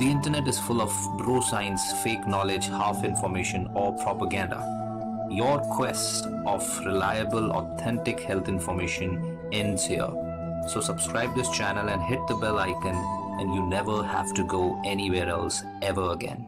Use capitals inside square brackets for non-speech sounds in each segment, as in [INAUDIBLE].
The internet is full of bro science, fake knowledge, half information, or propaganda. Your quest of reliable, authentic health information ends here. So subscribe this channel and hit the bell icon and you never have to go anywhere else ever again.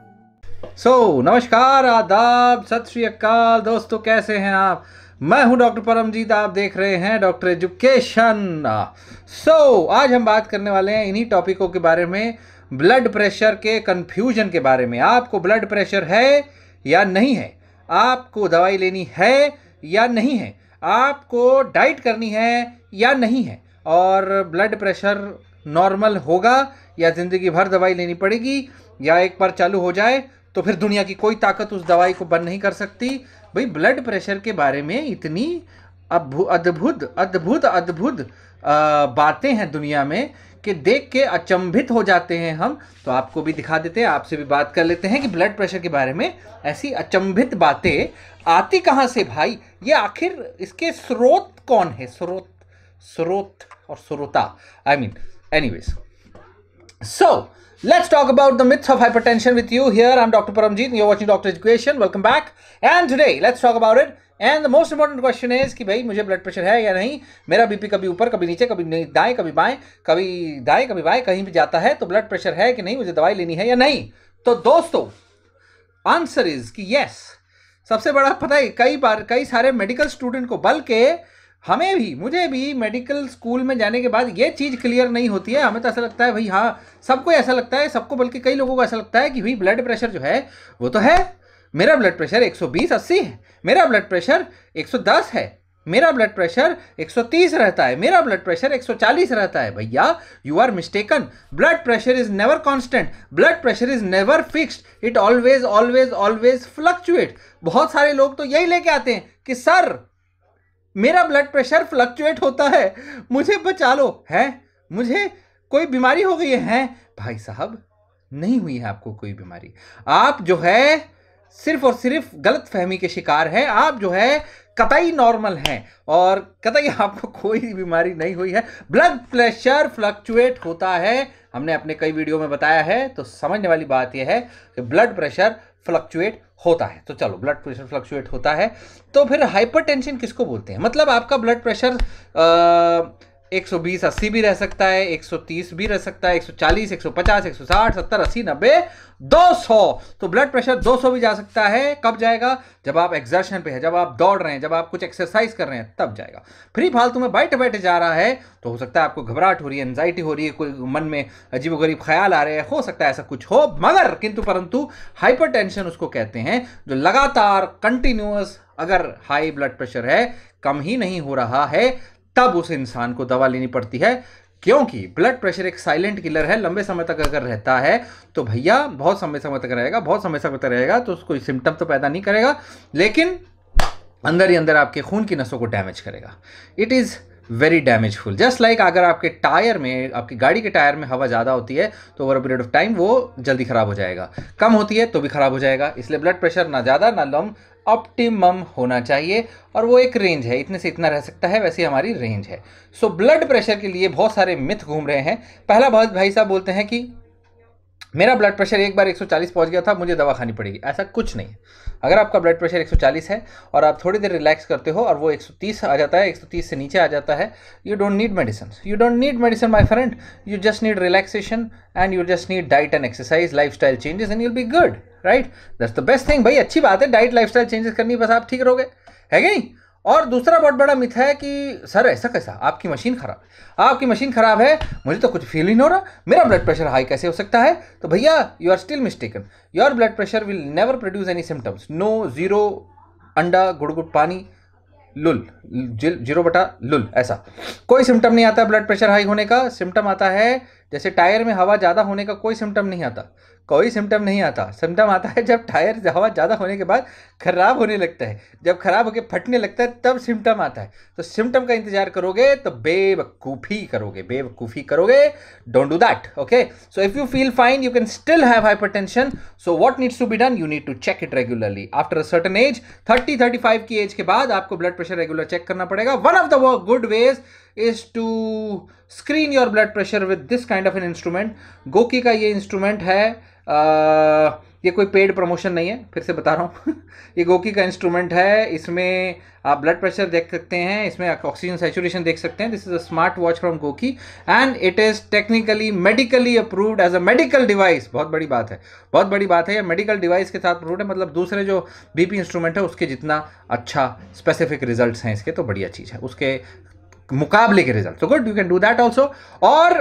so, Namaskar, Adab, सत श्री अकाल दोस्तों कैसे हैं आप मैं हूं doctor Paramjit आप देख रहे हैं डॉक्टर एजुकेशन सो so, आज हम बात करने वाले हैं इन्हीं टॉपिकों के बारे में ब्लड प्रेशर के कन्फ्यूजन के बारे में आपको ब्लड प्रेशर है या नहीं है आपको दवाई लेनी है या नहीं है आपको डाइट करनी है या नहीं है और ब्लड प्रेशर नॉर्मल होगा या ज़िंदगी भर दवाई लेनी पड़ेगी या एक बार चालू हो जाए तो फिर दुनिया की कोई ताकत उस दवाई को बंद नहीं कर सकती भाई ब्लड प्रेशर के बारे में इतनी अद्भुत अद्भुत अद्भुत अद्भुत बातें हैं दुनिया में के देख के अचंभित हो जाते हैं हम तो आपको भी दिखा देते हैं आपसे भी बात कर लेते हैं कि ब्लड प्रेशर के बारे में ऐसी अचंभित बातें आती कहाँ से भाई ये आखिर इसके स्रोत कौन है स्रोत स्रोत और स्रोता I mean anyways so let's talk about the myths of hypertension with you here I am doctor Paramjit you watching doctor education welcome back and today let's talk about it and the most important question is कि भाई मुझे blood pressure है या नहीं मेरा BP कभी ऊपर कभी नीचे कभी दाएं कभी बाएं कभी दाएं कभी बाएं कहीं भी जाता है तो ब्लड प्रेशर है कि नहीं मुझे दवाई लेनी है या नहीं तो दोस्तों आंसर इज कि यस सबसे बड़ा पता है कई बार कई सारे मेडिकल स्टूडेंट को बल्कि हमें भी मुझे भी मेडिकल स्कूल में जाने के बाद ये चीज़ क्लियर नहीं होती है हमें तो ऐसा लगता है भाई हाँ सबको ऐसा लगता है सबको बल्कि कई लोगों को ऐसा लगता है कि भाई ब्लड प्रेशर जो है वो तो है मेरा ब्लड प्रेशर 120 80 है मेरा ब्लड प्रेशर 110 है मेरा ब्लड प्रेशर 130 रहता है मेरा ब्लड प्रेशर 140 रहता है भैया you are mistaken blood pressure is never constant blood pressure is never fixed it always always always fluctuate बहुत सारे लोग तो यही लेके आते हैं कि सर मेरा ब्लड प्रेशर फ्लक्चुएट होता है मुझे बचा लो है मुझे कोई बीमारी हो गई है भाई साहब नहीं हुई है आपको कोई बीमारी आप जो है सिर्फ और सिर्फ गलत फहमी के शिकार हैं आप जो है कतई नॉर्मल हैं और कतई आपको कोई बीमारी नहीं हुई है ब्लड प्रेशर फ्लक्चुएट होता है हमने अपने कई वीडियो में बताया है तो समझने वाली बात यह है कि ब्लड प्रेशर फ्लक्चुएट होता है तो चलो ब्लड प्रेशर फ्लक्चुएट होता है तो फिर हाइपरटेंशन किसको बोलते हैं मतलब आपका ब्लड प्रेशर आ, 120 अस्सी भी रह सकता है 130 भी रह सकता है 140 150 160 70 नब्बे दो 200 तो ब्लड प्रेशर 200 भी जा सकता है कब जाएगा जब आप एक्सर्शन पे है जब आप दौड़ रहे हैं जब आप कुछ एक्सरसाइज कर रहे हैं तब जाएगा फ्री फालतू में बैठे बैठे जा रहा है तो हो सकता है आपको घबराहट हो रही है एनजाइटी हो रही है कोई मन में अजीब गरीब ख्याल आ रहे हैं हो सकता है ऐसा कुछ हो मगर किंतु परंतु हाइपर उसको कहते हैं जो लगातार कंटिन्यूस अगर हाई ब्लड प्रेशर है कम ही नहीं हो रहा है तब उस इंसान को दवा लेनी पड़ती है क्योंकि ब्लड प्रेशर एक साइलेंट किलर है लंबे समय तक अगर रहता है तो भैया बहुत समय समय तक रहेगा बहुत समय समय तक रहेगा तो उसको सिम्टम तो पैदा नहीं करेगा लेकिन अंदर ही अंदर आपके खून की नसों को डैमेज करेगा it is very damageful just like अगर आपके टायर में आपकी गाड़ी के टायर में हवा ज़्यादा होती है तो ओवर पीरियड ऑफ टाइम वो जल्दी ख़राब हो जाएगा कम होती है तो भी ख़राब हो जाएगा इसलिए ब्लड प्रेशर ना ज़्यादा ना लम ऑप्टिमम होना चाहिए और वो एक रेंज है इतने से इतना रह सकता है वैसे हमारी रेंज है सो ब्लड प्रेशर के लिए बहुत सारे मिथ घूम रहे हैं पहला बहुत भाई साहब बोलते हैं कि मेरा ब्लड प्रेशर एक बार 140 पहुंच गया था मुझे दवा खानी पड़ेगी ऐसा कुछ नहीं है अगर आपका ब्लड प्रेशर 140 है और आप थोड़ी देर रिलैक्स करते हो और वो 130 आ जाता है 130 से नीचे आ जाता है you don't need medicine you don't need medicine my friend you just need relaxation and you just need diet and exercise lifestyle changes and you'll be good right that's the best thing भाई अच्छी बात है diet life lifestyle changes करनी बस आप ठीक रहोगे है नहीं और दूसरा बहुत बड़ा मिथ है कि सर ऐसा कैसा आपकी मशीन खराब आपकी मशीन खराब है मुझे तो कुछ फील ही नहीं हो रहा मेरा ब्लड प्रेशर हाई कैसे हो सकता है तो भैया you are still mistaken your blood pressure will never produce any symptoms no zero अंडा गुड़गुड़ पानी लुल जीरो बटा लुल ऐसा कोई सिम्टम नहीं आता ब्लड प्रेशर हाई होने का सिम्टम आता है जैसे टायर में हवा ज़्यादा होने का कोई सिम्टम नहीं आता कोई सिम्टम नहीं आता सिम्टम आता है जब टायर हवा ज़्यादा होने के बाद ख़राब होने लगता है जब ख़राब होकर फटने लगता है तब सिम्टम आता है तो सिम्टम का इंतजार करोगे तो बेवकूफ़ी करोगे बेवकूफ़ी करोगे don't do that okay so if you feel fine you can still have tension so what needs to be done you need to check it regularly after a certain age thirty thirty five की age के बाद आपको blood pressure regular check करना पड़ेगा one of the good ways is to screen your blood pressure with this kind of an instrument GOQii का ये instrument है आ, ये कोई पेड प्रमोशन नहीं है फिर से बता रहा हूँ ये गोकी का इंस्ट्रूमेंट है इसमें आप ब्लड प्रेशर देख सकते हैं इसमें ऑक्सीजन सेचुरेशन देख सकते हैं this is a smart watch from GOQii and it is technically medically approved as a medical device बहुत बड़ी बात है बहुत बड़ी बात है यह मेडिकल डिवाइस के साथ अप्रूव है मतलब दूसरे जो बीपी इंस्ट्रूमेंट है उसके जितना अच्छा स्पेसिफिक रिजल्ट हैं इसके तो बढ़िया चीज़ है उसके मुकाबले के result so good you can do that also और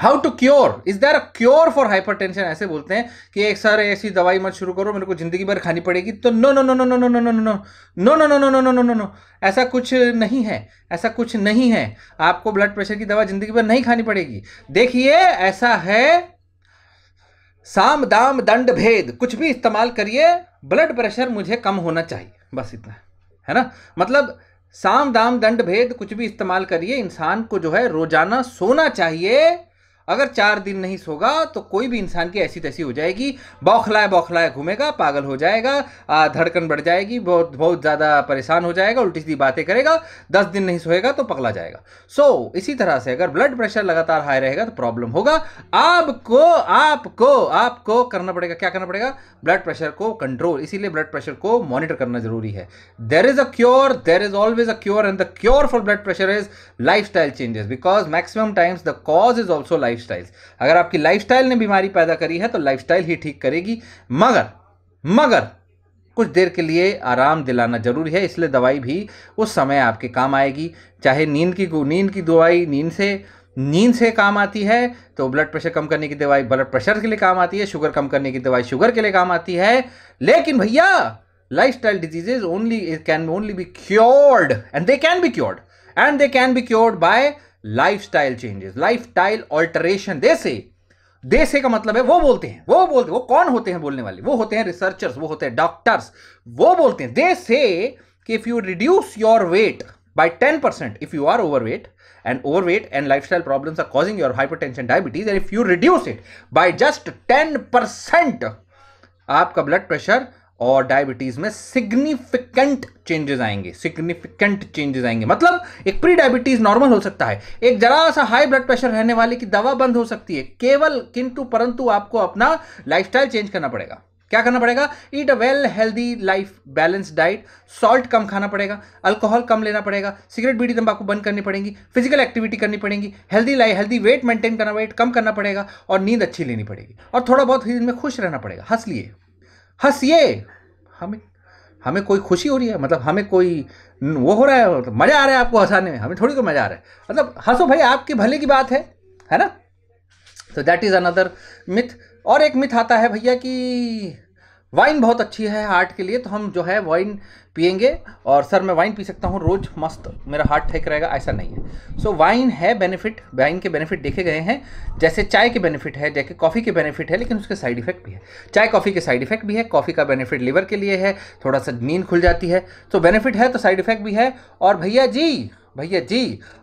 how to cure is there a cure for hypertension ऐसे बोलते हैं कि एक सर ऐसी दवाई मत शुरू करो मेरे को जिंदगी भर खानी पड़ेगी तो no no no no no no no no no no no no no no no no no no ऐसा कुछ नहीं है ऐसा कुछ नहीं है आपको ब्लड प्रेशर की दवा जिंदगी भर नहीं खानी पड़ेगी देखिए ऐसा है साम दाम दंड भेद कुछ भी इस्तेमाल करिए ब्लड प्रेशर मुझे कम होना चाहिए बस इतना है ना मतलब साम दाम दंड भेद कुछ भी इस्तेमाल करिए इंसान को जो है रोजाना सोना चाहिए अगर चार दिन नहीं सोगा तो कोई भी इंसान की ऐसी तैसी हो जाएगी बौखलाए बौखलाए घूमेगा पागल हो जाएगा धड़कन बढ़ जाएगी बहुत बहुत ज़्यादा परेशान हो जाएगा उल्टी सीधी बातें करेगा दस दिन नहीं सोएगा तो पकला जाएगा सो so, इसी तरह से अगर ब्लड प्रेशर लगातार हाई रहेगा तो प्रॉब्लम होगा आपको आपको आपको करना पड़ेगा क्या करना पड़ेगा ब्लड प्रेशर को कंट्रोल इसीलिए ब्लड प्रेशर को मॉनिटर करना जरूरी है there is a cure there is always a cure and the cure for blood pressure is life changes because maximum times the cause is also life life अगर आपकी life ने बीमारी पैदा करी है तो लाइफ ही ठीक करेगी मगर मगर कुछ देर के लिए आराम दिलाना जरूरी है इसलिए दवाई भी उस समय आपके काम आएगी चाहे नींद की नींद की दवाई नींद से नींद से काम आती है तो ब्लड प्रेशर कम करने की दवाई ब्लड प्रेशर के लिए काम आती है शुगर कम करने की दवाई शुगर के लिए काम आती है लेकिन भैया lifestyle diseases only can only be cured and they can be cured and they can be cured by lifestyle changes lifestyle alteration they say they से का मतलब है वो बोलते हैं वो बोलते हैं वो कौन होते हैं बोलने वाले वो होते हैं रिसर्चर्स वो होते हैं डॉक्टर्स वो बोलते हैं दे से कि if you reduce your weight by ten percent if you are overweight and overweight and lifestyle problem are causing your hypertension diabetes and if you reduce it by just ten percent आपका blood pressure और diabetes में significant changes आएंगे significant changes आएंगे मतलब एक pre diabetes normal हो सकता है एक जरा सा हाई ब्लड प्रेशर रहने वाले की दवा बंद हो सकती है केवल किंतु परंतु आपको अपना लाइफस्टाइल चेंज करना पड़ेगा क्या करना पड़ेगा eat a well healthy life balance diet salt कम खाना पड़ेगा अल्कोहल कम लेना पड़ेगा सिगरेट बीड़ी तंबाकू बंद करनी पड़ेगी फिजिकल एक्टिविटी करनी पड़ेगी healthy life healthy weight maintain करना वेट कम करना पड़ेगा और नींद अच्छी लेनी पड़ेगी और थोड़ा बहुत दिन में खुश रहना पड़ेगा हंस लिए हंसिए हमें हमें कोई खुशी हो रही है मतलब हमें कोई वो हो रहा है मतलब मज़ा आ रहा है आपको हंसाने में हमें थोड़ी को तो मज़ा आ रहा है मतलब हंसो भाई आपके भले की बात है है ना तो दैट इज़ अनदर मिथ और एक मिथ आता है भैया कि वाइन बहुत अच्छी है हार्ट के लिए तो हम जो है वाइन पियेंगे और सर मैं वाइन पी सकता हूँ रोज़ मस्त मेरा हार्ट ठेक रहेगा ऐसा नहीं है सो so, वाइन है बेनिफिट वाइन के बेनिफिट देखे गए हैं जैसे चाय के बेनिफिट है जैसे कॉफ़ी के बेनिफिट है लेकिन उसके साइड इफेक्ट भी है चाय कॉफ़ी के साइड इफेक्ट भी है कॉफ़ी का बेनिफिट लिवर के लिए है थोड़ा सा नींद खुल जाती है तो बेनिफिट है तो साइड इफेक्ट भी है और भैया जी भैया जी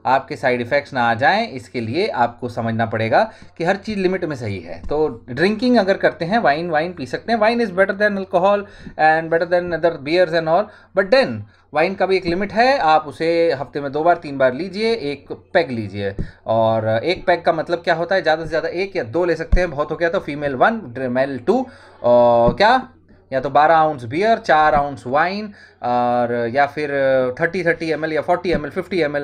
आपके साइड इफ़ेक्ट्स ना आ जाएं इसके लिए आपको समझना पड़ेगा कि हर चीज़ लिमिट में सही है तो ड्रिंकिंग अगर करते हैं वाइन वाइन पी सकते हैं wine is better than alcohol and better than other beers and all but then wine का भी एक लिमिट है आप उसे हफ्ते में दो बार तीन बार लीजिए एक पैग लीजिए और एक पैग का मतलब क्या होता है ज़्यादा से ज़्यादा एक या दो ले सकते हैं बहुत हो गया तो फीमेल वन मेल टू और क्या या तो 12 आउंस बियर चार आउंस वाइन और या फिर 30 30 एम या 40 एम 50 एम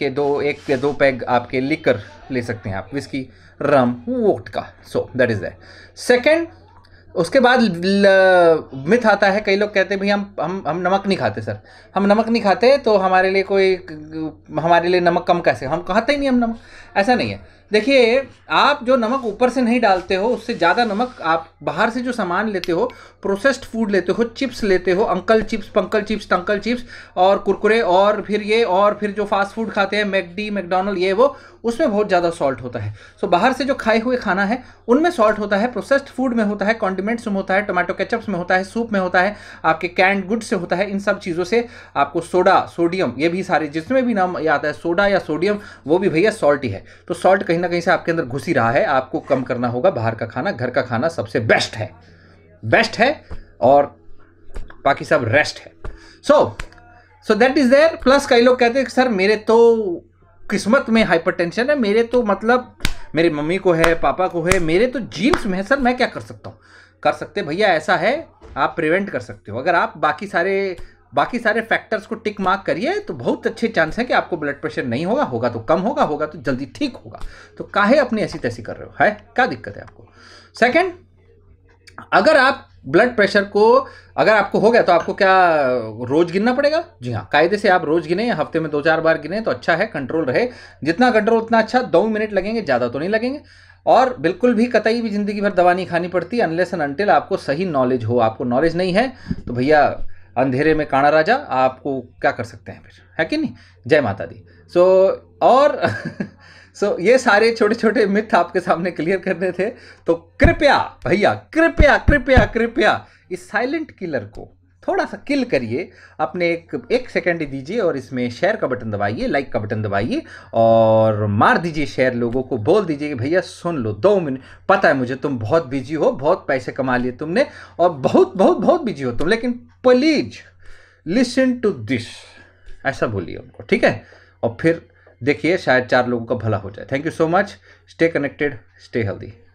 के दो एक के दो पैग आपके लिकर ले सकते हैं आप whisky rum vodka so that is that second उसके बाद मिथ आता है कई लोग कहते हैं भाई हम हम हम नमक नहीं खाते सर हम नमक नहीं खाते तो हमारे लिए कोई हमारे लिए नमक कम कैसे हम खाते ही नहीं हम नमक ऐसा नहीं है देखिए आप जो नमक ऊपर से नहीं डालते हो उससे ज़्यादा नमक आप बाहर से जो सामान लेते हो प्रोसेस्ड फूड लेते हो चिप्स लेते हो अंकल चिप्स पंकल चिप्स टंकल चिप्स और कुरकुरे और फिर ये और फिर जो फास्ट फूड खाते हैं मैकडी मैकडोनल्ड ये वो उसमें बहुत ज़्यादा सॉल्ट होता है सो बाहर से जो खाए हुए खाना है उनमें सॉल्ट होता है प्रोसेस्ड फूड में होता है कॉन्डिमेंट्स में होता है टोमेटो केचप्स में होता है सूप में होता है आपके कैंड गुड से होता है इन सब चीज़ों से आपको सोडा सोडियम ये भी सारे जिसमें भी नाम आता है सोडा या सोडियम वो भी भैया सॉल्ट ही है तो सॉल्ट कहीं कहीं ना कहीं से आपके अंदर घुस ही रहा है आपको कम करना होगा बाहर का खाना घर का खाना सबसे बेस्ट है बेस्ट है और बाकी सब रेस्ट है so so that is there plus कई लोग कहते हैं सर मेरे तो किस्मत में हाइपरटेंशन है मेरे तो मतलब मेरी मम्मी को है पापा को है मेरे तो जीन्स में है सर मैं क्या कर सकता हूँ कर सकते भैया ऐसा है आप प्रिवेंट कर सकते हो अगर आप बाकी सारे बाकी सारे फैक्टर्स को टिक मार्क करिए तो बहुत अच्छे चांस है कि आपको ब्लड प्रेशर नहीं होगा होगा तो कम होगा होगा तो जल्दी ठीक होगा तो काहे अपनी ऐसी तैसी कर रहे हो है क्या दिक्कत है आपको सेकेंड अगर आप ब्लड प्रेशर को अगर आपको हो गया तो आपको क्या रोज गिनना पड़ेगा जी हाँ कायदे से आप रोज गिने हफ्ते में दो चार बार गिने तो अच्छा है कंट्रोल रहे जितना कंट्रोल उतना अच्छा दो मिनट लगेंगे ज़्यादा तो नहीं लगेंगे और बिल्कुल भी कतई भी ज़िंदगी भर दवा नहीं खानी पड़ती अनलेस एंड अनटिल आपको सही नॉलेज हो आपको नॉलेज नहीं है तो भैया अंधेरे में काणा राजा आपको क्या कर सकते हैं फिर है कि नहीं जय माता दी सो so, और सो [LAUGHS] so, ये सारे छोटे छोटे मिथ आपके सामने क्लियर करने थे तो कृपया भैया कृपया कृपया कृपया इस साइलेंट किलर को थोड़ा सा किल करिए अपने एक एक सेकंड दीजिए और इसमें शेयर का बटन दबाइए लाइक का बटन दबाइए और मार दीजिए शेयर लोगों को बोल दीजिए कि भैया सुन लो दो मिनट पता है मुझे तुम बहुत बिजी हो बहुत पैसे कमा लिए तुमने और बहुत बहुत बहुत बिजी हो तुम लेकिन प्लीज लिसन टू दिस ऐसा बोलिए उनको ठीक है और फिर देखिए शायद चार लोगों का भला हो जाए thank you so much stay connected stay healthy